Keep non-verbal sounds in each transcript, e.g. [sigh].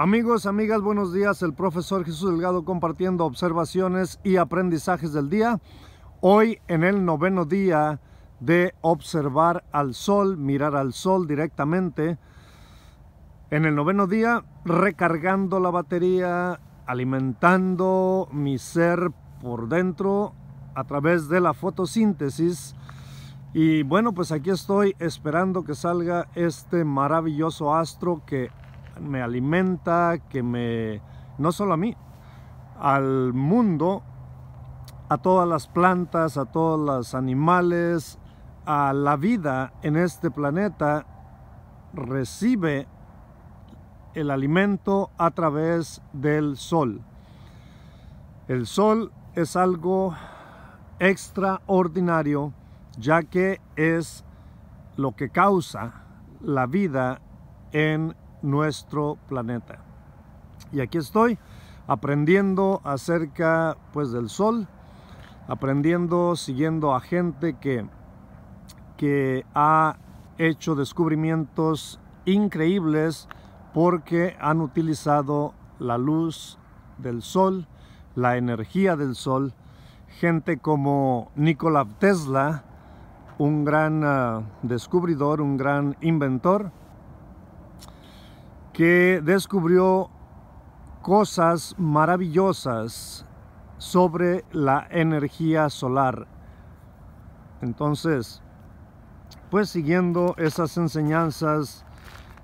Amigos, amigas, buenos días. El profesor Jesús Delgado compartiendo observaciones y aprendizajes del día. Hoy en el noveno día de observar al sol, mirar al sol directamente. En el noveno día, recargando la batería, alimentando mi ser por dentro a través de la fotosíntesis. Y bueno, pues aquí estoy esperando que salga este maravilloso astro que me alimenta, que me, no solo a mí, al mundo, a todas las plantas, a todos los animales, a la vida en este planeta, recibe el alimento a través del sol. El sol es algo extraordinario ya que es lo que causa la vida en nuestro planeta. Y aquí estoy aprendiendo acerca pues del sol, aprendiendo, siguiendo a gente que, que ha hecho descubrimientos increíbles porque han utilizado la luz del sol, la energía del sol, gente como Nikola Tesla, un gran ah, descubridor, un gran inventor, que descubrió cosas maravillosas sobre la energía solar. Entonces, pues siguiendo esas enseñanzas,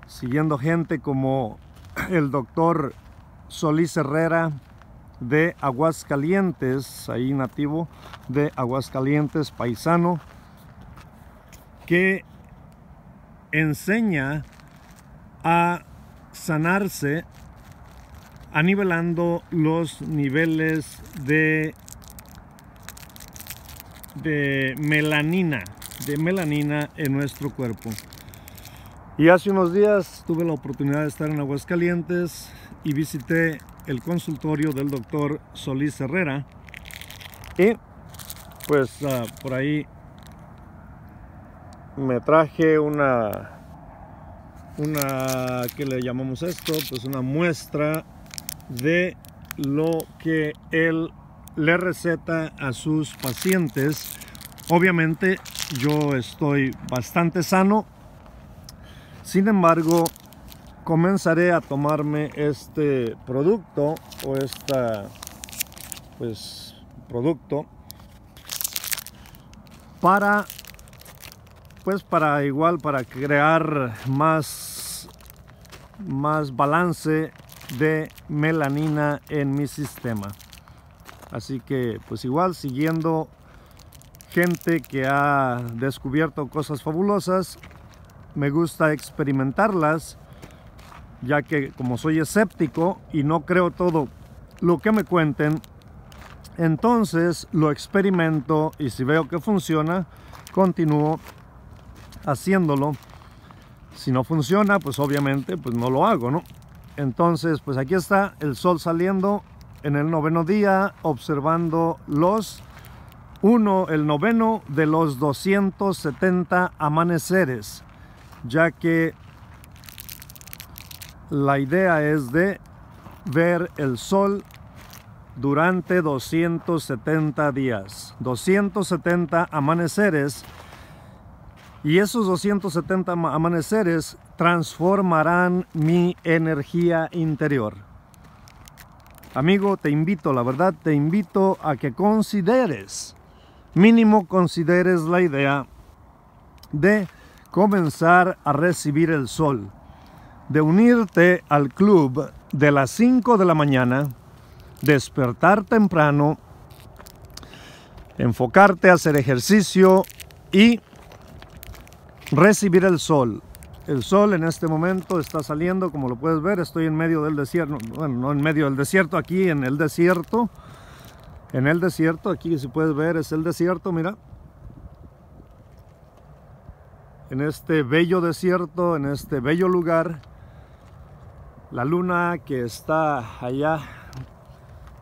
siguiendo gente como [clears throat] el doctor Solís Herrera de Aguascalientes, ahí nativo de Aguascalientes, paisano, que enseña a sanarse anivelando los niveles de, de melanina, de melanina en nuestro cuerpo. Y hace unos días tuve la oportunidad de estar en Aguascalientes y visité el consultorio del doctor Solís Herrera. Y pues ah, por ahí me traje una una, que le llamamos esto? Pues una muestra de lo que él le receta a sus pacientes. Obviamente yo estoy bastante sano, sin embargo comenzaré a tomarme este producto o esta, pues, producto para pues para igual para crear más más balance de melanina en mi sistema así que pues igual siguiendo gente que ha descubierto cosas fabulosas me gusta experimentarlas ya que como soy escéptico y no creo todo lo que me cuenten entonces lo experimento y si veo que funciona, continúo haciéndolo. Si no funciona, pues obviamente pues no lo hago, ¿no? Entonces, pues aquí está el sol saliendo en el noveno día, observando los uno, el noveno de los 270 amaneceres, ya que la idea es de ver el sol durante 270 días. 270 amaneceres y esos 270 amaneceres transformarán mi energía interior. Amigo, te invito, la verdad, te invito a que consideres, mínimo consideres la idea de comenzar a recibir el sol, de unirte al club de las 5 de la mañana, despertar temprano, enfocarte a hacer ejercicio y recibir el sol. El sol en este momento está saliendo, como lo puedes ver, estoy en medio del desierto, bueno, no en medio del desierto, aquí en el desierto, en el desierto, aquí si puedes ver es el desierto, mira. En este bello desierto, en este bello lugar, la luna que está allá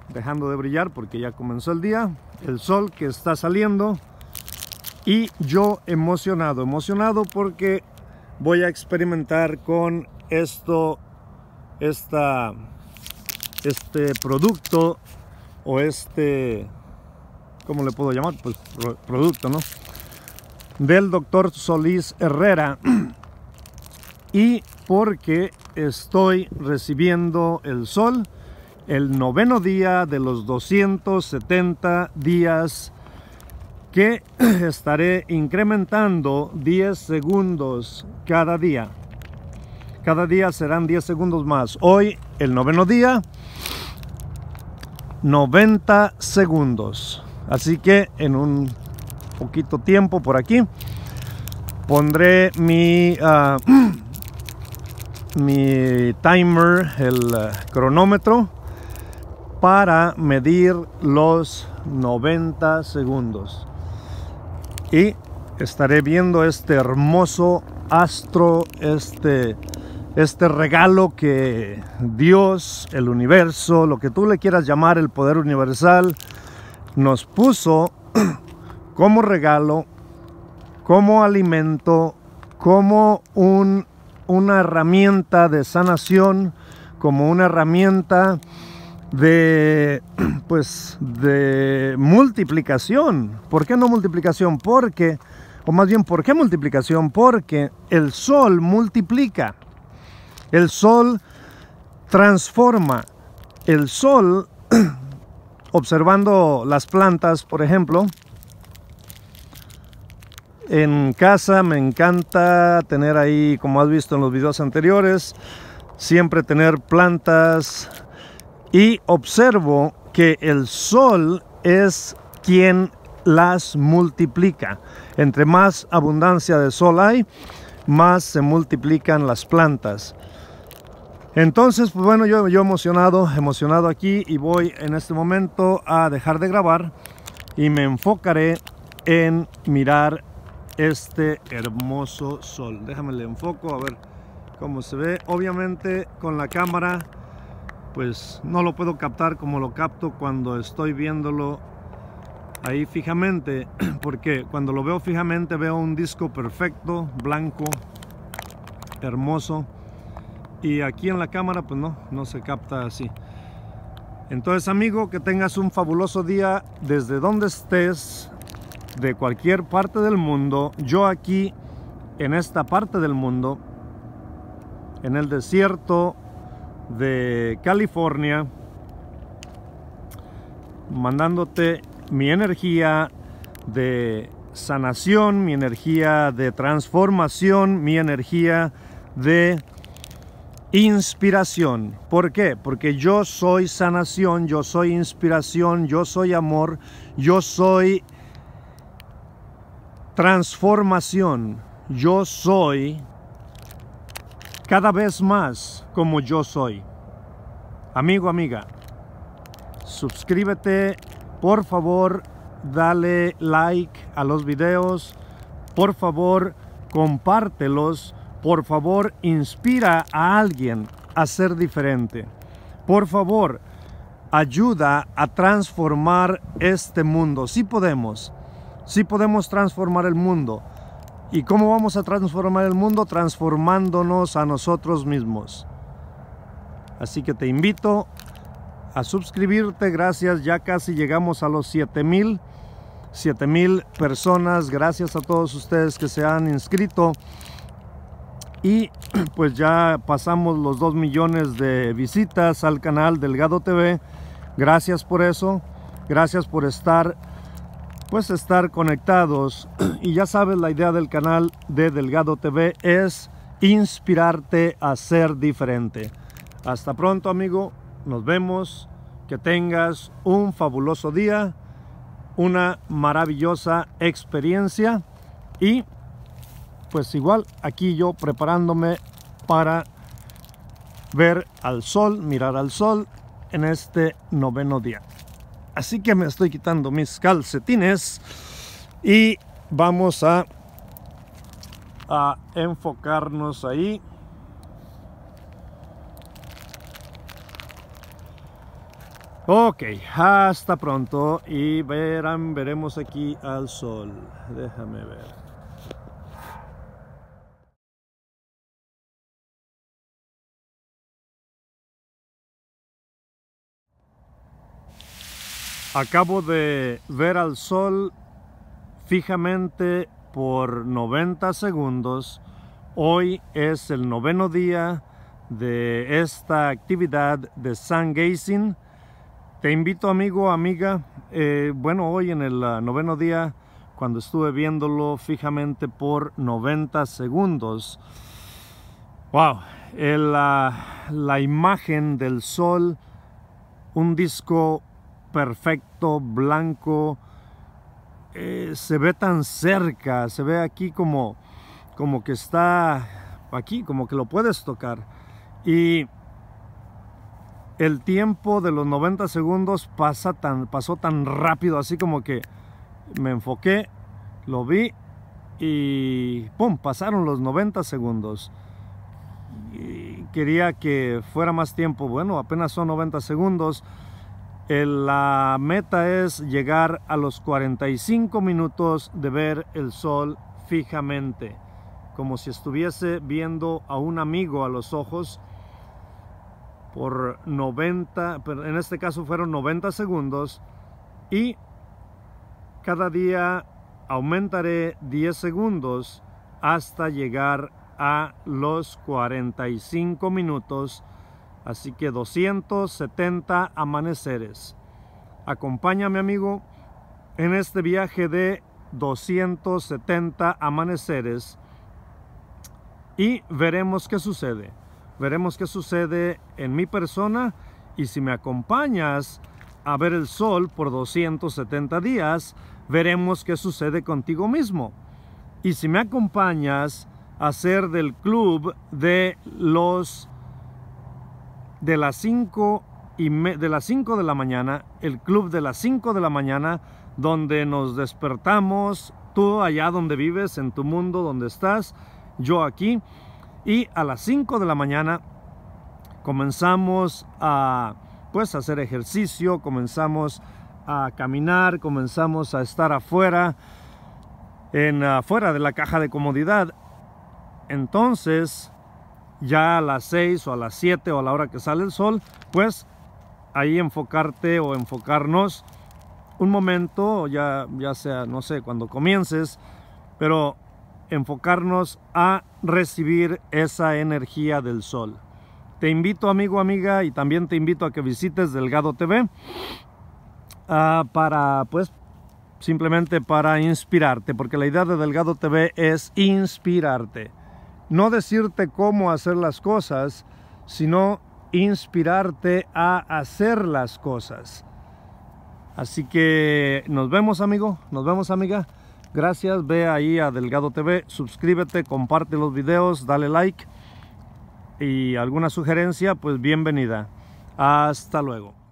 dejando de brillar porque ya comenzó el día, el sol que está saliendo, y yo emocionado, emocionado porque voy a experimentar con esto, esta, este producto o este, ¿cómo le puedo llamar? Pues producto, ¿no? Del doctor Solís Herrera [clears throat] y porque estoy recibiendo el sol el noveno día de los 270 días que [clears throat] estaré incrementando 10 segundos cada día. Cada día serán 10 segundos más. Hoy, el noveno día, 90 segundos. Así que en un poquito tiempo por aquí pondré mi, ah, [clears throat] mi timer, el ah, cronómetro, para medir los 90 segundos y estaré viendo este hermoso astro, este, este regalo que Dios, el universo, lo que tú le quieras llamar el poder universal, nos puso [clears throat] como regalo, como alimento, como un, una herramienta de sanación, como una herramienta de, [clears throat] pues, de multiplicación. ¿Por qué no multiplicación? Porque, o más bien, ¿por qué multiplicación? Porque el sol multiplica. El sol transforma. El sol, [clears throat] observando las plantas, por ejemplo, en casa me encanta tener ahí, como has visto en los videos anteriores, siempre tener plantas, y observo que el sol es quien las multiplica. Entre más abundancia de sol hay, más se multiplican las plantas. Entonces, pues bueno, yo, yo emocionado, emocionado aquí y voy en este momento a dejar de grabar y me enfocaré en mirar este hermoso sol. Déjame le enfoco a ver cómo se ve. Obviamente con la cámara pues no lo puedo captar como lo capto cuando estoy viéndolo ahí fijamente [clears throat] porque cuando lo veo fijamente veo un disco perfecto blanco hermoso y aquí en la cámara pues no no se capta así entonces amigo que tengas un fabuloso día desde donde estés de cualquier parte del mundo yo aquí en esta parte del mundo en el desierto de California, mandándote mi energía de sanación, mi energía de transformación, mi energía de inspiración. ¿Por qué? Porque yo soy sanación, yo soy inspiración, yo soy amor, yo soy transformación, yo soy cada vez más como yo soy. Amigo, amiga, suscríbete, por favor, dale like a los videos, por favor, compártelos, por favor, inspira a alguien a ser diferente. Por favor, ayuda a transformar este mundo. Sí podemos, sí podemos transformar el mundo ¿Y cómo vamos a transformar el mundo? Transformándonos a nosotros mismos. Así que te invito a suscribirte. Gracias, ya casi llegamos a los 7000. 7000 personas. Gracias a todos ustedes que se han inscrito. Y [clears throat] pues ya pasamos los 2 millones de visitas al canal Delgado TV. Gracias por eso. Gracias por estar pues estar conectados [clears throat] y ya sabes la idea del canal de Delgado TV es inspirarte a ser diferente. Hasta pronto amigo, nos vemos, que tengas un fabuloso día, una maravillosa experiencia y pues igual aquí yo preparándome para ver al sol, mirar al sol en este noveno día. Así que me estoy quitando mis calcetines y vamos a, a enfocarnos ahí. Ok, hasta pronto y verán, veremos aquí al sol. Déjame ver. Acabo de ver al sol fijamente por 90 segundos. Hoy es el noveno día de esta actividad de sun gazing. Te invito amigo, amiga, eh, bueno, hoy en el ah, noveno día, cuando estuve viéndolo fijamente por 90 segundos, wow, ah, la imagen del sol, un disco perfecto, blanco. Eh, se ve tan cerca, se ve aquí como, como que está aquí, como que lo puedes tocar. Y el tiempo de los 90 segundos pasa tan, pasó tan rápido, así como que me enfoqué, lo vi y ¡pum! Pasaron los 90 segundos. Y quería que fuera más tiempo, bueno, apenas son 90 segundos. La meta es llegar a los 45 minutos de ver el sol fijamente, como si estuviese viendo a un amigo a los ojos por 90, en este caso fueron 90 segundos y cada día aumentaré 10 segundos hasta llegar a los 45 minutos Así que 270 amaneceres. Acompáñame amigo en este viaje de 270 amaneceres y veremos qué sucede. Veremos qué sucede en mi persona y si me acompañas a ver el sol por 270 días, veremos qué sucede contigo mismo. Y si me acompañas a ser del club de los de las 5 y de las 5 de la mañana, el club de las 5 de la mañana, donde nos despertamos, tú allá donde vives, en tu mundo donde estás, yo aquí. Y a las 5 de la mañana comenzamos a pues hacer ejercicio, comenzamos a caminar, comenzamos a estar afuera, en, afuera de la caja de comodidad. Entonces, ya a las 6 o a las 7 o a la hora que sale el sol, pues ahí enfocarte o enfocarnos un momento, ya, ya sea, no sé, cuando comiences, pero enfocarnos a recibir esa energía del sol. Te invito, amigo, amiga, y también te invito a que visites Delgado TV ah, para, pues, simplemente para inspirarte, porque la idea de Delgado TV es inspirarte no decirte cómo hacer las cosas, sino inspirarte a hacer las cosas. Así que nos vemos amigo, nos vemos amiga. Gracias, ve ahí a Delgado TV, suscríbete, comparte los videos, dale like y alguna sugerencia, pues bienvenida. Hasta luego.